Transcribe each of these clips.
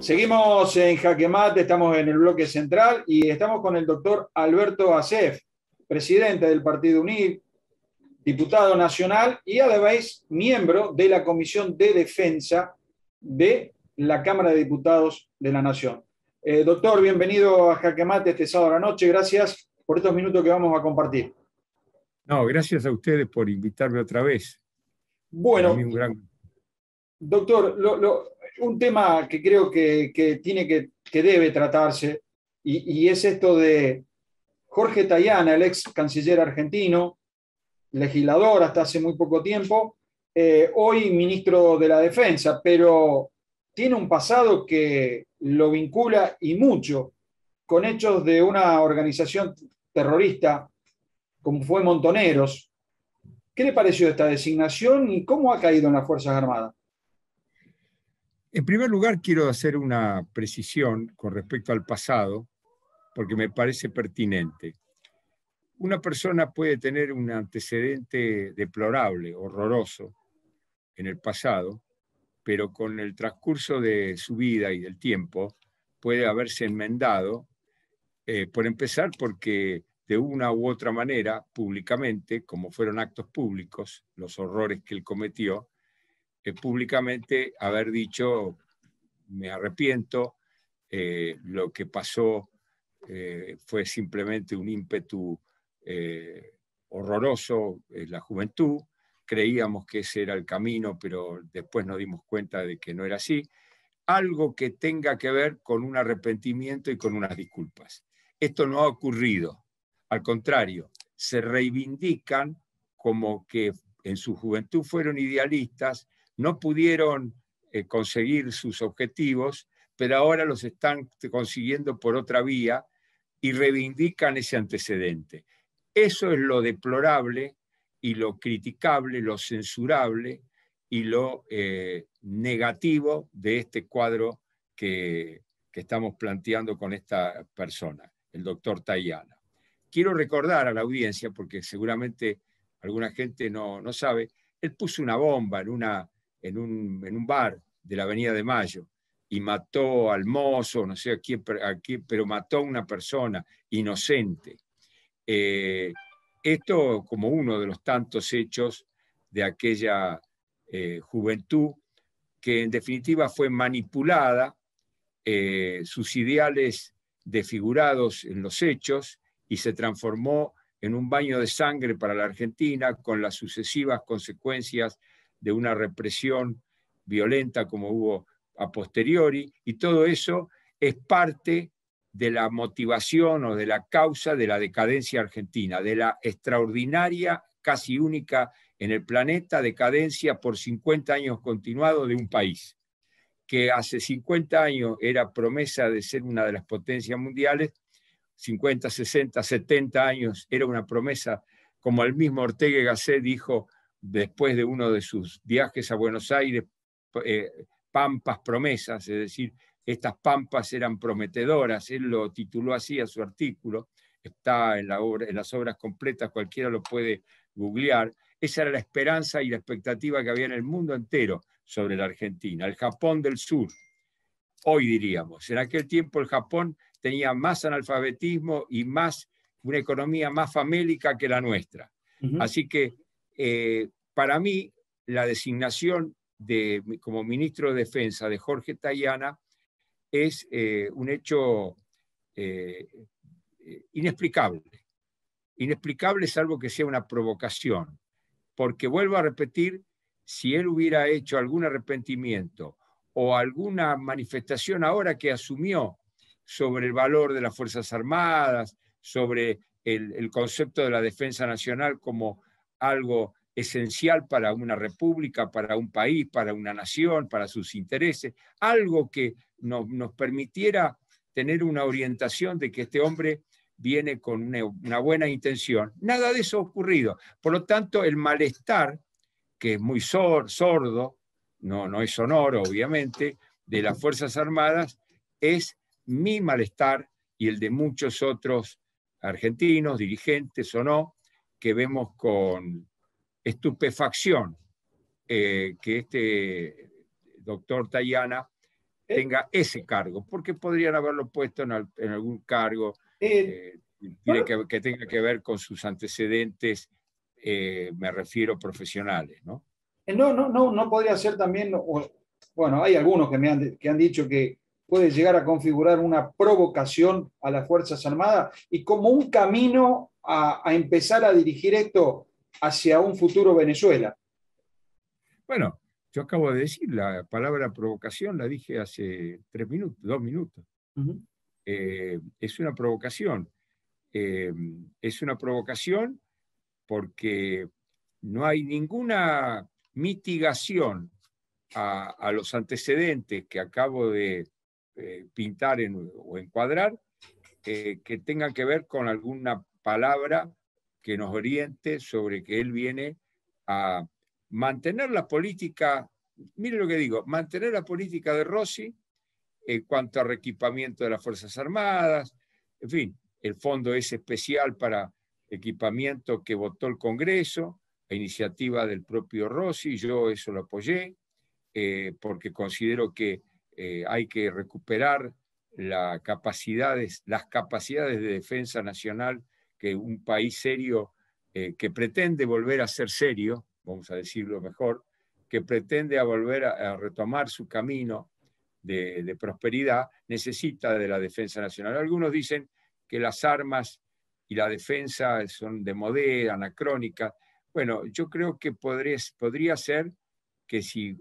Seguimos en Jaque estamos en el bloque central y estamos con el doctor Alberto Acef, presidente del Partido Unir, diputado nacional y además miembro de la Comisión de Defensa de la Cámara de Diputados de la Nación. Eh, doctor, bienvenido a Jaque Mate este sábado a la noche. Gracias por estos minutos que vamos a compartir. No, gracias a ustedes por invitarme otra vez. Bueno, un gran Doctor, un tema que creo que, tiene que, debe tratarse y, es esto de Jorge Tayana, el ex canciller argentino, legislador hasta hace muy poco tiempo, eh, hoy ministro de la Defensa, pero tiene un pasado que lo vincula y mucho con hechos de una organización terrorista como fue Montoneros. ¿Qué le pareció esta designación y cómo ha caído en las Fuerzas Armadas? En primer lugar, quiero hacer una precisión con respecto al pasado, porque me parece pertinente. Una persona puede tener un antecedente deplorable, horroroso, en el pasado, pero con el transcurso de su vida y del tiempo puede haberse enmendado, eh, por empezar porque de una u otra manera, públicamente, como fueron actos públicos, los horrores que él cometió, públicamente haber dicho, me arrepiento, eh, lo que pasó eh, fue simplemente un ímpetu eh, horroroso en la juventud, creíamos que ese era el camino, pero después nos dimos cuenta de que no era así, algo que tenga que ver con un arrepentimiento y con unas disculpas. Esto no ha ocurrido, al contrario, se reivindican como que en su juventud fueron idealistas, no pudieron eh, conseguir sus objetivos, pero ahora los están consiguiendo por otra vía y reivindican ese antecedente. Eso es lo deplorable y lo criticable, lo censurable y lo eh, negativo de este cuadro que, que estamos planteando con esta persona, el doctor Tayana. Quiero recordar a la audiencia, porque seguramente alguna gente no, sabe, él puso una bomba en, una, en, un, en un bar de la Avenida de Mayo y mató al mozo, no sé a quién, pero mató a una persona inocente. Eh, esto como uno de los tantos hechos de aquella eh, juventud que en definitiva fue manipulada, eh, sus ideales desfigurados en los hechos y se transformó en un baño de sangre para la Argentina, con las sucesivas consecuencias de una represión violenta como hubo a posteriori, y todo eso es parte de la motivación o de la causa de la decadencia argentina, de la extraordinaria, casi única en el planeta, decadencia por 50 años continuado de un país que hace 50 años era promesa de ser una de las potencias mundiales 50, 60, 70 años, era una promesa, como el mismo Ortega y Gasset dijo después de uno de sus viajes a Buenos Aires, eh, pampas promesas, es decir, estas pampas eran prometedoras, él lo tituló así a su artículo, está en, la en las obras completas, cualquiera lo puede googlear, esa era la esperanza y la expectativa que había en el mundo entero sobre la Argentina, el Japón del Sur, hoy diríamos. En aquel tiempo el Japón tenía más analfabetismo y más una economía más famélica que la nuestra. Así que eh, para mí la designación de, como ministro de Defensa de Jorge Tayana es eh, un hecho eh, inexplicable. Inexplicable salvo que sea una provocación. Porque vuelvo a repetir, si él hubiera hecho algún arrepentimiento o alguna manifestación ahora que asumió sobre el valor de las Fuerzas Armadas, sobre el, concepto de la defensa nacional como algo esencial para una república, para un país, para una nación, para sus intereses, algo que nos, permitiera tener una orientación de que este hombre viene con una, buena intención. Nada de eso ha ocurrido. Por lo tanto, el malestar, que es muy sordo, no, no es sonoro, obviamente, de las Fuerzas Armadas, es mi malestar y el de muchos otros argentinos, dirigentes o no, que vemos con estupefacción eh, que este doctor Tayana eh. tenga ese cargo, porque podrían haberlo puesto en, algún cargo eh. que, tenga que ver con sus antecedentes, me refiero profesionales, ¿no? No, no, no, no podría ser también, bueno, hay algunos que me que han dicho que puede llegar a configurar una provocación a las Fuerzas Armadas y como un camino a, empezar a dirigir esto hacia un futuro Venezuela. Bueno, yo acabo de decir, la palabra provocación la dije hace tres minutos, dos minutos. Eh, es una provocación. Eh, es una provocación porque no hay ninguna mitigación a los antecedentes que acabo de, eh, pintar o encuadrar, eh, que tengan que ver con alguna palabra que nos oriente sobre que él viene a mantener la política, mire lo que digo, mantener la política de Rossi en cuanto al reequipamiento de las Fuerzas Armadas, en fin, el fondo es especial para equipamiento que votó el Congreso, a iniciativa del propio Rossi, yo eso lo apoyé, eh, porque considero que eh, hay que recuperar las capacidades de defensa nacional que un país serio, eh, que pretende volver a ser serio, vamos a decirlo mejor, que pretende volver a, retomar su camino de, prosperidad, necesita de la defensa nacional. Algunos dicen que las armas y la defensa son de modera, anacrónica. Bueno, yo creo que podría ser que si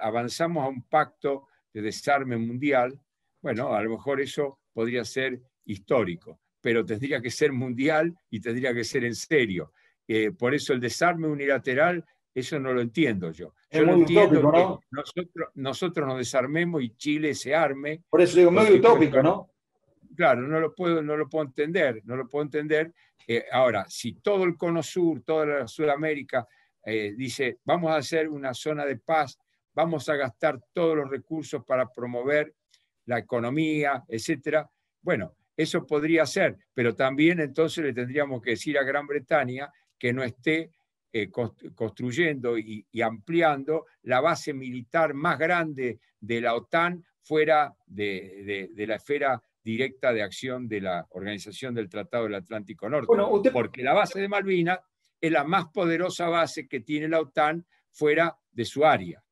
avanzamos a un pacto de desarme mundial, bueno, a lo mejor eso podría ser histórico, pero tendría que ser mundial y tendría que ser en serio. Eh, por eso el desarme unilateral, eso no lo entiendo yo. Yo no entiendo que nosotros, nosotros nos desarmemos y Chile se arme. Por eso digo, muy utópico, ¿no? Claro, no lo puedo, no lo puedo entender, no lo puedo entender. Eh, ahora, si todo el cono sur, toda la Sudamérica eh, dice, vamos a hacer una zona de paz vamos a gastar todos los recursos para promover la economía, etcétera. Bueno, eso podría ser, pero también entonces le tendríamos que decir a Gran Bretaña que no esté eh, construyendo y, ampliando la base militar más grande de la OTAN fuera de, la esfera directa de acción de la Organización del Tratado del Atlántico Norte. Porque la base de Malvinas es la más poderosa base que tiene la OTAN fuera de su área.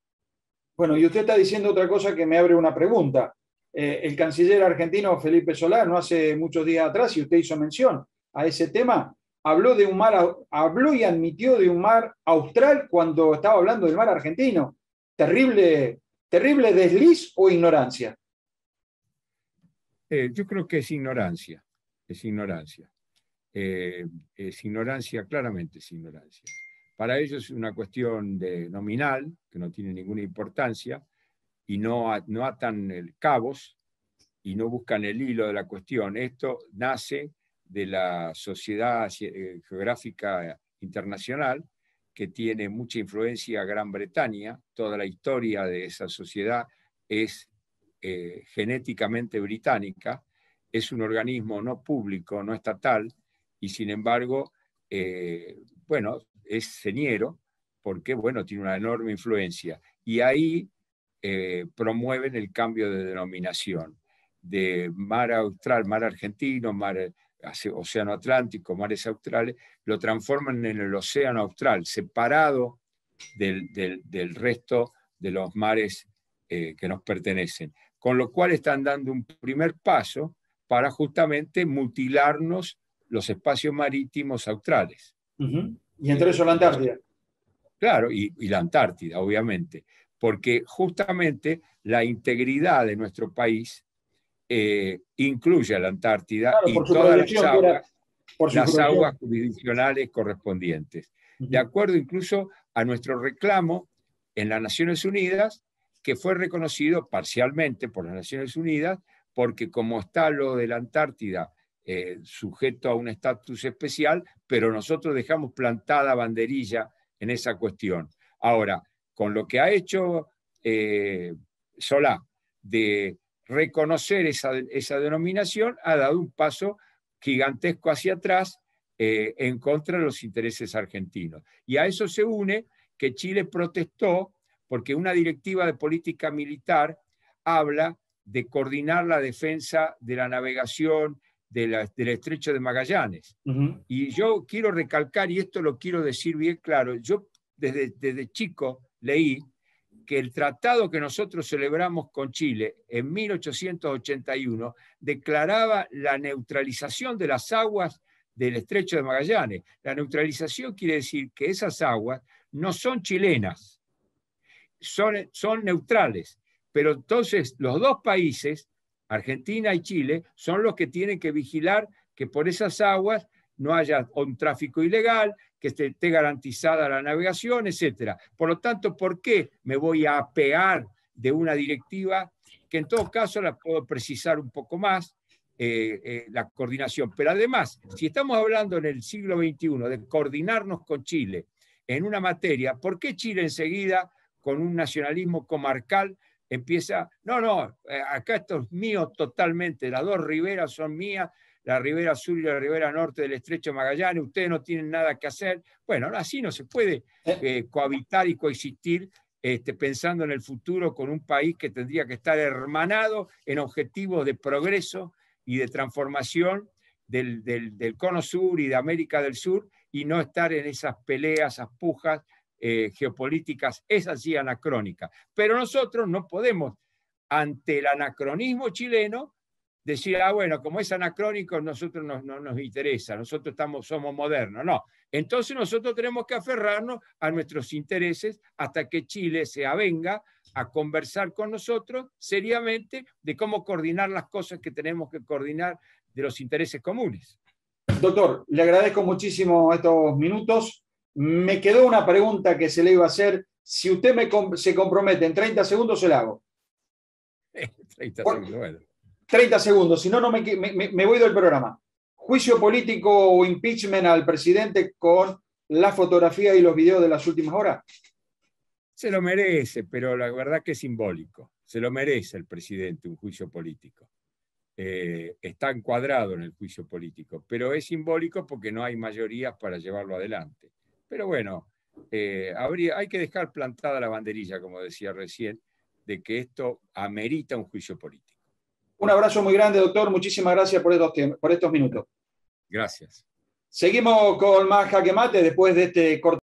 Bueno, y usted está diciendo otra cosa que me abre una pregunta. Eh, el canciller argentino Felipe no hace muchos días atrás, y usted hizo mención a ese tema, habló, de un mar, habló y admitió de un mar austral cuando estaba hablando del mar argentino. Terrible, terrible desliz o ignorancia. Eh, yo creo que es ignorancia, es ignorancia. Eh, es ignorancia, claramente es ignorancia. Para ellos es una cuestión de nominal, que no tiene ninguna importancia, y no, no atan el cabos y no buscan el hilo de la cuestión. Esto nace de la Sociedad eh, Geográfica Internacional, que tiene mucha influencia Gran Bretaña. Toda la historia de esa sociedad es eh, genéticamente británica. Es un organismo no público, no estatal, y sin embargo, eh, bueno, es señero, porque bueno, tiene una enorme influencia. Y ahí eh, promueven el cambio de denominación de mar austral, mar argentino, mar, océano Atlántico, mares australes, lo transforman en el océano austral, separado del, resto de los mares eh, que nos pertenecen. Con lo cual están dando un primer paso para justamente mutilarnos los espacios marítimos australes. Y entre eso la Antártida. Claro, y, la Antártida, obviamente, porque justamente la integridad de nuestro país eh, incluye a la Antártida y todas las aguas, las aguas jurisdiccionales correspondientes, de acuerdo incluso a nuestro reclamo en las Naciones Unidas, que fue reconocido parcialmente por las Naciones Unidas, porque como está lo de la Antártida eh, sujeto a un estatus especial, pero nosotros dejamos plantada banderilla en esa cuestión. Ahora, con lo que ha hecho eh, Solá de reconocer esa, denominación, ha dado un paso gigantesco hacia atrás eh, en contra de los intereses argentinos. Y a eso se une que Chile protestó porque una directiva de política militar habla de coordinar la defensa de la navegación del estrecho de Magallanes. Y yo quiero recalcar, y esto lo quiero decir bien claro, yo desde, desde chico leí que el tratado que nosotros celebramos con Chile en 1881 declaraba la neutralización de las aguas del estrecho de Magallanes. La neutralización quiere decir que esas aguas no son chilenas, son, son neutrales. Pero entonces los dos países Argentina y Chile, son los que tienen que vigilar que por esas aguas no haya un tráfico ilegal, que esté, garantizada la navegación, etc. Por lo tanto, ¿por qué me voy a apear de una directiva que en todo caso la puedo precisar un poco más, eh, eh, la coordinación? Pero además, si estamos hablando en el siglo XXI de coordinarnos con Chile en una materia, ¿por qué Chile enseguida, con un nacionalismo comarcal, empieza, no, no, eh, acá esto es mío totalmente, las dos riberas son mías, la ribera sur y la ribera norte del estrecho Magallanes, ustedes no tienen nada que hacer. Bueno, así no se puede eh, cohabitar y coexistir este, pensando en el futuro con un país que tendría que estar hermanado en objetivos de progreso y de transformación del, del cono sur y de América del Sur y no estar en esas peleas, esas pujas eh, geopolíticas es así anacrónica. Pero nosotros no podemos, ante el anacronismo chileno, decir, ah, bueno, como es anacrónico, nosotros no, nos interesa, nosotros estamos, somos modernos. No, entonces nosotros tenemos que aferrarnos a nuestros intereses hasta que Chile se avenga a conversar con nosotros seriamente de cómo coordinar las cosas que tenemos que coordinar de los intereses comunes. Doctor, le agradezco muchísimo estos minutos. Me quedó una pregunta que se le iba a hacer. Si usted se compromete en 30 segundos, se la hago. 30 segundos, bueno. 30 segundos, si no, no me, voy del programa. Juicio político o impeachment al presidente con la fotografía y los videos de las últimas horas. Se lo merece, pero la verdad que es simbólico. Se lo merece el presidente un juicio político. Eh, está encuadrado en el juicio político, pero es simbólico porque no hay mayorías para llevarlo adelante. Pero bueno, eh, habría, hay que dejar plantada la banderilla, como decía recién, de que esto amerita un juicio político. Un abrazo muy grande, doctor. Muchísimas gracias por estos, por estos minutos. Gracias. Seguimos con más jaque mate después de este corte.